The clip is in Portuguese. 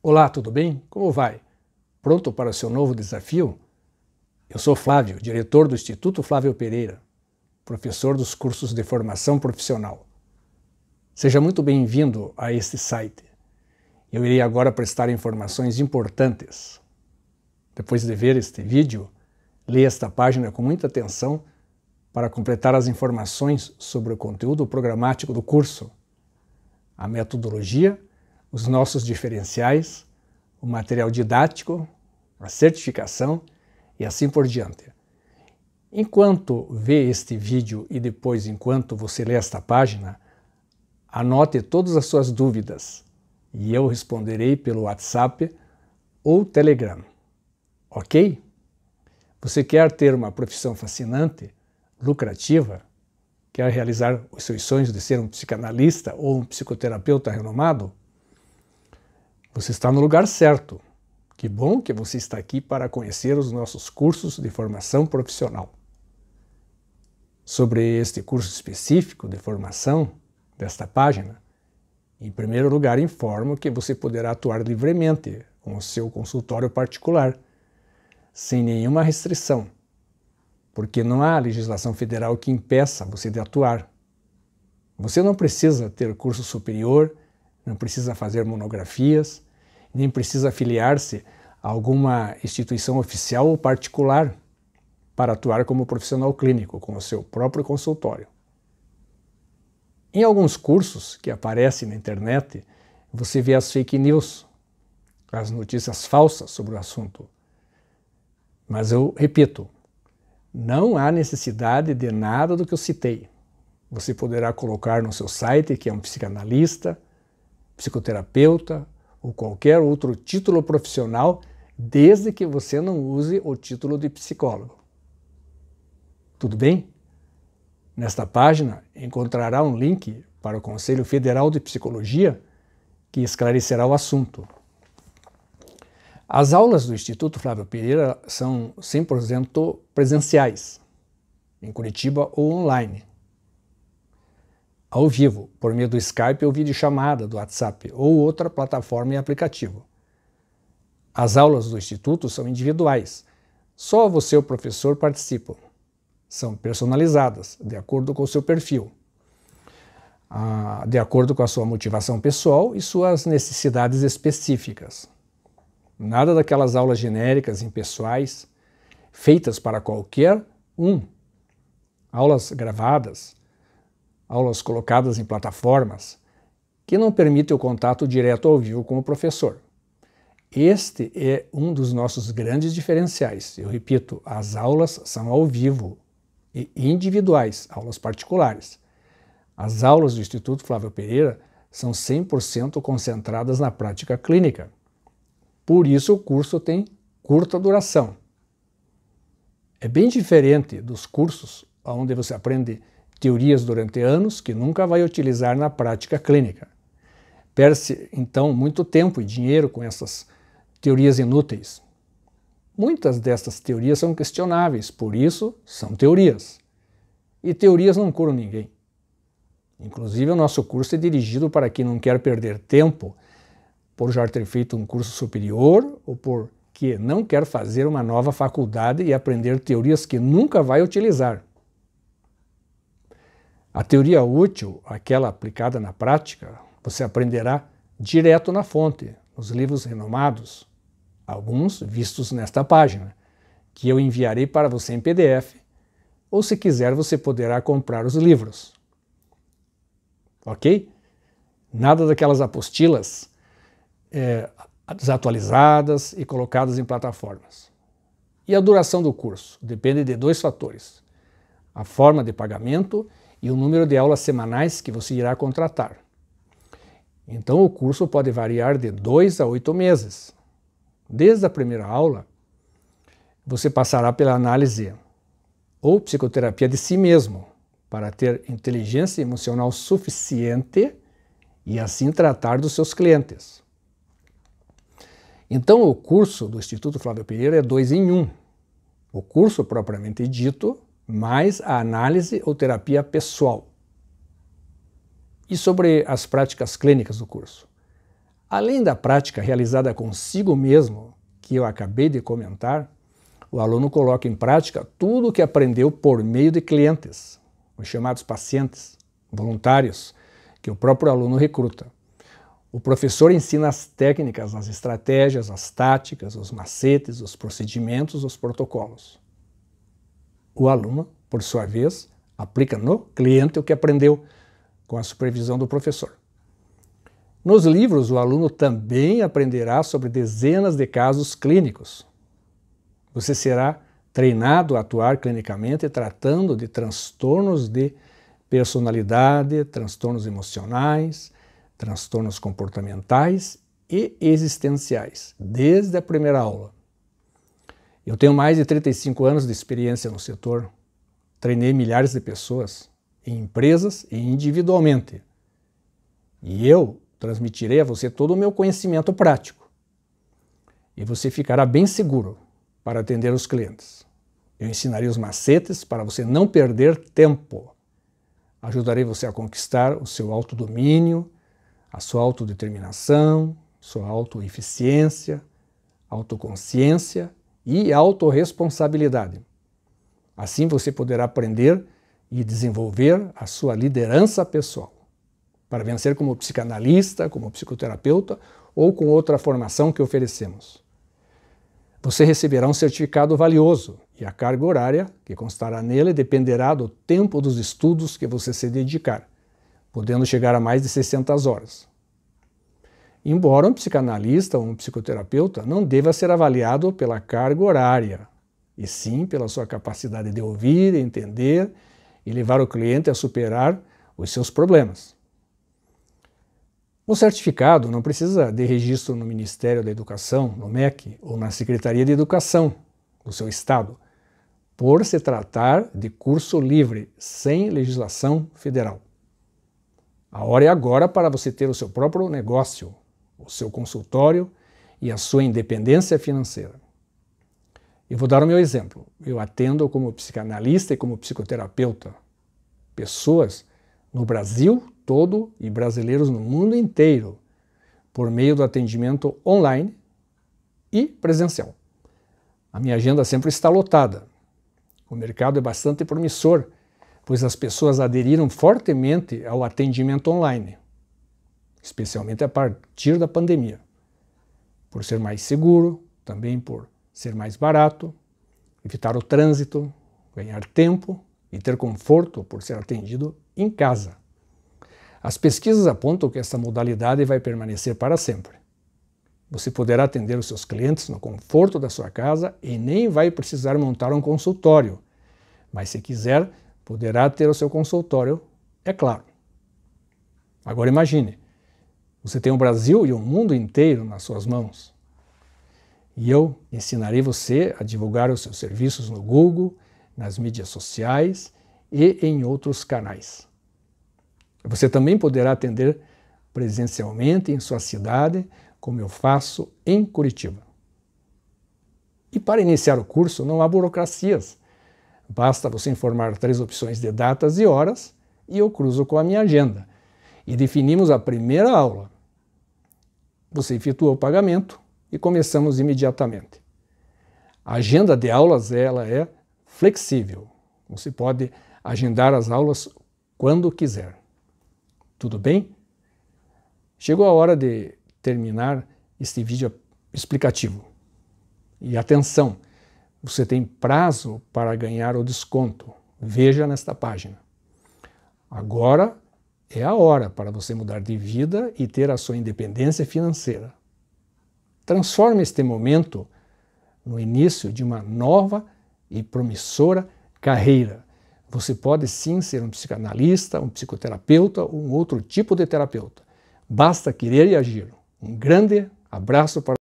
Olá, tudo bem? Como vai? Pronto para seu novo desafio? Eu sou Flávio, diretor do Instituto Flávio Pereira, professor dos cursos de formação profissional. Seja muito bem-vindo a este site. Eu irei agora prestar informações importantes. Depois de ver este vídeo, leia esta página com muita atenção para completar as informações sobre o conteúdo programático do curso, a metodologia os nossos diferenciais, o material didático, a certificação e assim por diante. Enquanto vê este vídeo e depois enquanto você lê esta página, anote todas as suas dúvidas e eu responderei pelo WhatsApp ou Telegram. Ok? Você quer ter uma profissão fascinante, lucrativa? Quer realizar os seus sonhos de ser um psicanalista ou um psicoterapeuta renomado? Você está no lugar certo. Que bom que você está aqui para conhecer os nossos cursos de formação profissional. Sobre este curso específico de formação desta página, em primeiro lugar, informo que você poderá atuar livremente com o seu consultório particular, sem nenhuma restrição, porque não há legislação federal que impeça você de atuar. Você não precisa ter curso superior, não precisa fazer monografias, nem precisa afiliar-se a alguma instituição oficial ou particular para atuar como profissional clínico, com o seu próprio consultório. Em alguns cursos que aparecem na internet, você vê as fake news, as notícias falsas sobre o assunto. Mas eu repito, não há necessidade de nada do que eu citei. Você poderá colocar no seu site que é um psicanalista, psicoterapeuta, ou qualquer outro título profissional, desde que você não use o título de psicólogo. Tudo bem? Nesta página encontrará um link para o Conselho Federal de Psicologia que esclarecerá o assunto. As aulas do Instituto Flávio Pereira são 100% presenciais, em Curitiba ou online ao vivo, por meio do Skype ou videochamada do WhatsApp ou outra plataforma e aplicativo. As aulas do Instituto são individuais. Só você e o professor participam. São personalizadas, de acordo com o seu perfil, ah, de acordo com a sua motivação pessoal e suas necessidades específicas. Nada daquelas aulas genéricas, impessoais, feitas para qualquer um. Aulas gravadas, aulas colocadas em plataformas que não permitem o contato direto ao vivo com o professor. Este é um dos nossos grandes diferenciais. Eu repito, as aulas são ao vivo e individuais, aulas particulares. As aulas do Instituto Flávio Pereira são 100% concentradas na prática clínica. Por isso, o curso tem curta duração. É bem diferente dos cursos onde você aprende teorias durante anos que nunca vai utilizar na prática clínica. Perde-se, então, muito tempo e dinheiro com essas teorias inúteis. Muitas dessas teorias são questionáveis, por isso são teorias. E teorias não curam ninguém. Inclusive, o nosso curso é dirigido para quem não quer perder tempo por já ter feito um curso superior ou por que não quer fazer uma nova faculdade e aprender teorias que nunca vai utilizar. A teoria útil, aquela aplicada na prática, você aprenderá direto na fonte, nos livros renomados, alguns vistos nesta página, que eu enviarei para você em PDF, ou se quiser você poderá comprar os livros. Ok? Nada daquelas apostilas é, desatualizadas e colocadas em plataformas. E a duração do curso depende de dois fatores: a forma de pagamento e e o número de aulas semanais que você irá contratar. Então, o curso pode variar de dois a oito meses. Desde a primeira aula, você passará pela análise ou psicoterapia de si mesmo, para ter inteligência emocional suficiente e assim tratar dos seus clientes. Então, o curso do Instituto Flávio Pereira é dois em um. O curso propriamente dito mais a análise ou terapia pessoal. E sobre as práticas clínicas do curso. Além da prática realizada consigo mesmo, que eu acabei de comentar, o aluno coloca em prática tudo o que aprendeu por meio de clientes, os chamados pacientes, voluntários, que o próprio aluno recruta. O professor ensina as técnicas, as estratégias, as táticas, os macetes, os procedimentos, os protocolos o aluno, por sua vez, aplica no cliente o que aprendeu com a supervisão do professor. Nos livros, o aluno também aprenderá sobre dezenas de casos clínicos. Você será treinado a atuar clinicamente tratando de transtornos de personalidade, transtornos emocionais, transtornos comportamentais e existenciais, desde a primeira aula. Eu tenho mais de 35 anos de experiência no setor, treinei milhares de pessoas, em empresas e individualmente. E eu transmitirei a você todo o meu conhecimento prático. E você ficará bem seguro para atender os clientes. Eu ensinarei os macetes para você não perder tempo. Ajudarei você a conquistar o seu autodomínio, a sua autodeterminação, sua autoeficiência, autoconsciência e autorresponsabilidade. Assim você poderá aprender e desenvolver a sua liderança pessoal para vencer como psicanalista, como psicoterapeuta ou com outra formação que oferecemos. Você receberá um certificado valioso e a carga horária que constará nele dependerá do tempo dos estudos que você se dedicar, podendo chegar a mais de 600 horas embora um psicanalista ou um psicoterapeuta não deva ser avaliado pela carga horária, e sim pela sua capacidade de ouvir, entender e levar o cliente a superar os seus problemas. O certificado não precisa de registro no Ministério da Educação, no MEC, ou na Secretaria de Educação do seu estado, por se tratar de curso livre, sem legislação federal. A hora é agora para você ter o seu próprio negócio o seu consultório e a sua independência financeira. Eu vou dar o meu exemplo. Eu atendo como psicanalista e como psicoterapeuta pessoas no Brasil todo e brasileiros no mundo inteiro por meio do atendimento online e presencial. A minha agenda sempre está lotada. O mercado é bastante promissor, pois as pessoas aderiram fortemente ao atendimento online especialmente a partir da pandemia, por ser mais seguro, também por ser mais barato, evitar o trânsito, ganhar tempo e ter conforto por ser atendido em casa. As pesquisas apontam que essa modalidade vai permanecer para sempre. Você poderá atender os seus clientes no conforto da sua casa e nem vai precisar montar um consultório, mas se quiser, poderá ter o seu consultório, é claro. Agora imagine, você tem o Brasil e o mundo inteiro nas suas mãos. E eu ensinarei você a divulgar os seus serviços no Google, nas mídias sociais e em outros canais. Você também poderá atender presencialmente em sua cidade, como eu faço em Curitiba. E para iniciar o curso não há burocracias. Basta você informar três opções de datas e horas e eu cruzo com a minha agenda. E definimos a primeira aula. Você efetuou o pagamento e começamos imediatamente. A agenda de aulas ela é flexível. Você pode agendar as aulas quando quiser. Tudo bem? Chegou a hora de terminar este vídeo explicativo. E atenção, você tem prazo para ganhar o desconto. Veja nesta página. Agora é a hora para você mudar de vida e ter a sua independência financeira. Transforme este momento no início de uma nova e promissora carreira. Você pode sim ser um psicanalista, um psicoterapeuta ou um outro tipo de terapeuta. Basta querer e agir. Um grande abraço para